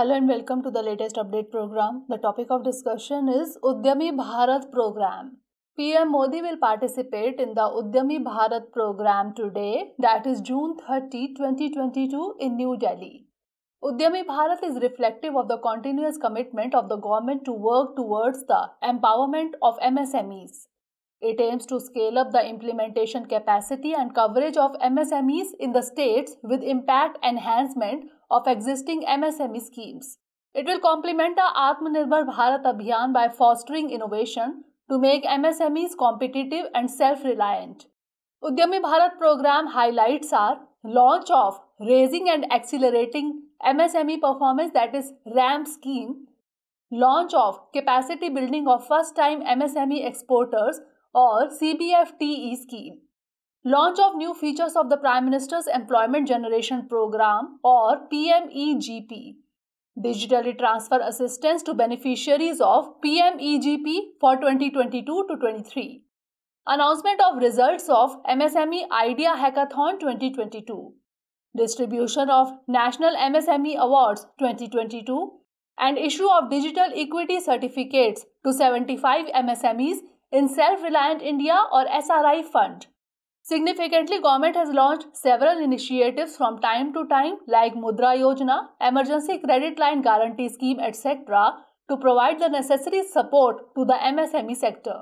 Hello and welcome to the latest update program. The topic of discussion is Udyami Bharat program. PM Modi will participate in the Udyami Bharat program today, that is June 30, 2022, in New Delhi. Udyami Bharat is reflective of the continuous commitment of the government to work towards the empowerment of MSMEs. It aims to scale up the implementation capacity and coverage of MSMEs in the states with impact enhancement of existing MSME schemes. It will complement the Atmanirbhar Bharat Abhiyan by fostering innovation to make MSMEs competitive and self-reliant. Udyami Bharat program highlights are launch of Raising and Accelerating MSME Performance that is RAM scheme, launch of capacity building of first time MSME exporters or CBFTE scheme. Launch of new features of the Prime Minister's Employment Generation Program or PMEGP. Digitally transfer assistance to beneficiaries of PMEGP for 2022 to 23. Announcement of results of MSME Idea Hackathon 2022. Distribution of National MSME Awards 2022 and issue of digital equity certificates to 75 MSMEs in Self-Reliant India or SRI Fund. Significantly, government has launched several initiatives from time to time like Mudra Yojana, Emergency Credit Line Guarantee Scheme, etc. to provide the necessary support to the MSME sector.